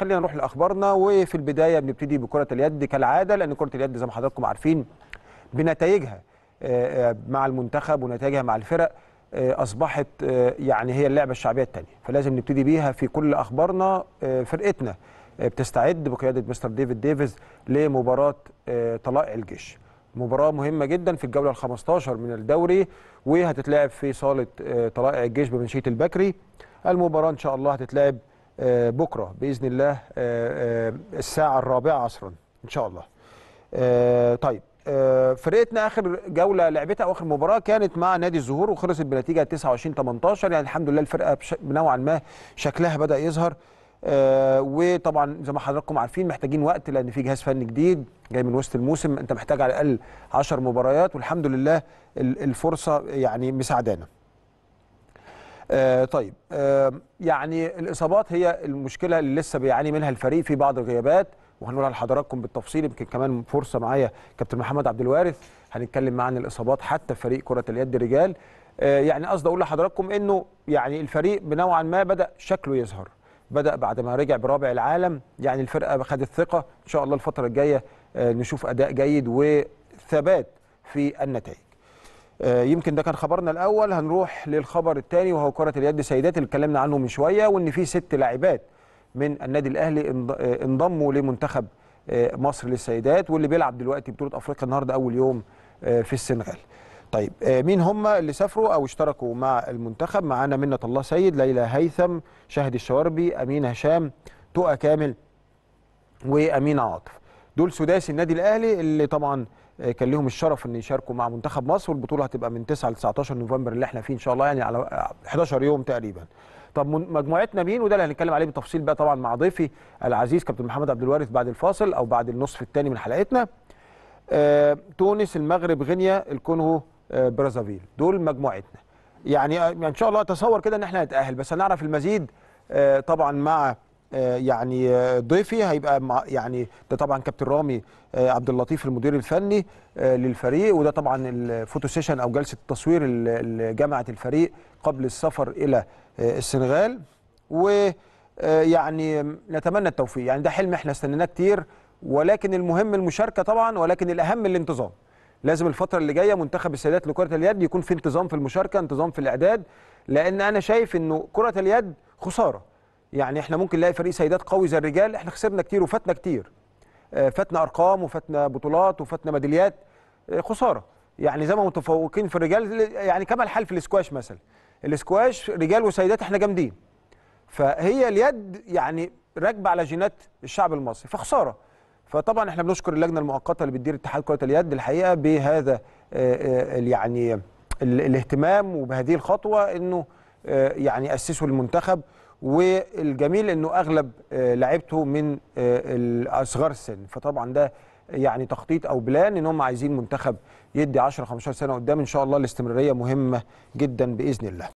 خلينا نروح لاخبارنا وفي البدايه بنبتدي بكره اليد كالعاده لان كره اليد زي ما حضراتكم عارفين بنتائجها آه، آه، مع المنتخب ونتائجها مع الفرق آه، اصبحت يعني هي اللعبه الشعبيه الثانيه فلازم نبتدي بيها في كل اخبارنا فرقتنا بتستعد بقياده مستر ديفيد ديفيز لمباراه طلائع الجيش مباراه مهمه جدا في الجوله ال15 من الدوري وهتتلعب في صاله طلائع الجيش بمنشيه البكري المباراه ان شاء الله هتتلعب آه، بكرة بإذن الله آه، آه، الساعة الرابعة عصرا إن شاء الله طيب فرقتنا اخر جوله لعبتها او اخر مباراه كانت مع نادي الزهور وخلصت بنتيجه 29 18 يعني الحمد لله الفرقه نوعا ما شكلها بدا يظهر وطبعا زي ما حضراتكم عارفين محتاجين وقت لان في جهاز فني جديد جاي من وسط الموسم انت محتاج على الاقل 10 مباريات والحمد لله الفرصه يعني مساعدانا آه طيب آه يعني الاصابات هي المشكله اللي لسه بيعاني منها الفريق في بعض الغيابات وهنقولها لحضراتكم بالتفصيل يمكن كمان فرصه معايا كابتن محمد عبد الوارث هنتكلم معاه عن الاصابات حتى في فريق كره اليد الرجال آه يعني قصدي اقول لحضراتكم انه يعني الفريق بنوعا ما بدا شكله يظهر بدا بعد ما رجع برابع العالم يعني الفرقه خدت ثقه ان شاء الله الفتره الجايه آه، نشوف اداء جيد وثبات في النتائج آه، يمكن ده كان خبرنا الاول هنروح للخبر الثاني وهو كره اليد سيدات اللي اتكلمنا عنه من شويه وان في ست لاعبات من النادي الاهلي آه، انضموا لمنتخب آه، مصر للسيدات واللي بيلعب دلوقتي بطوله افريقيا النهارده اول يوم في السنغال. طيب مين هم اللي سافروا او اشتركوا مع المنتخب؟ معانا منة الله سيد، ليلى هيثم، شاهد الشواربي، امين هشام، تقى كامل وامين عاطف. دول سداسي النادي الاهلي اللي طبعا آه، كان لهم الشرف ان يشاركوا مع منتخب مصر والبطوله هتبقى من 9 ل 19 نوفمبر اللي احنا فيه ان شاء الله يعني على 11 يوم تقريبا طب مجموعتنا مين وده اللي هنتكلم عليه بالتفصيل بقى طبعا مع ضيفي العزيز كابتن محمد عبد الوارث بعد الفاصل او بعد النصف الثاني من حلقتنا آه، تونس المغرب غينيا الكونغو آه، برازافيل دول مجموعتنا يعني, آه، يعني ان شاء الله اتصور كده ان احنا هنتاهل بس هنعرف المزيد آه، طبعا مع آه، يعني آه، ضيفي هيبقى مع يعني ده طبعا كابتن رامي آه، عبد اللطيف المدير الفني للفريق وده طبعا الفوتو سيشن او جلسه التصوير لجامعه الفريق قبل السفر الى السنغال ويعني نتمنى التوفيق يعني ده حلم احنا استنيناه كتير ولكن المهم المشاركه طبعا ولكن الاهم الانتظام لازم الفتره اللي جايه منتخب السيدات لكره اليد يكون في انتظام في المشاركه انتظام في الاعداد لان انا شايف انه كره اليد خساره يعني احنا ممكن نلاقي فريق سيدات قوي زي الرجال احنا خسرنا كتير وفاتنا كتير آه، فاتنا ارقام وفاتنا بطولات وفاتنا ميداليات آه، خساره يعني زي ما متفوقين في الرجال يعني كما الحال في الاسكواش مثلا الاسكواش رجال وسيدات احنا جامدين فهي اليد يعني راكبه على جينات الشعب المصري فخساره فطبعا احنا بنشكر اللجنه المؤقته اللي بتدير اتحاد كره اليد الحقيقه بهذا آه، يعني الاهتمام وبهذه الخطوه انه يعني اسسوا المنتخب والجميل انه اغلب آه، لعيبته من آه، اصغار السن فطبعا ده يعني تخطيط او بلان ان هم عايزين منتخب يدي 10 15 سنه قدام ان شاء الله الاستمراريه مهمه جدا باذن الله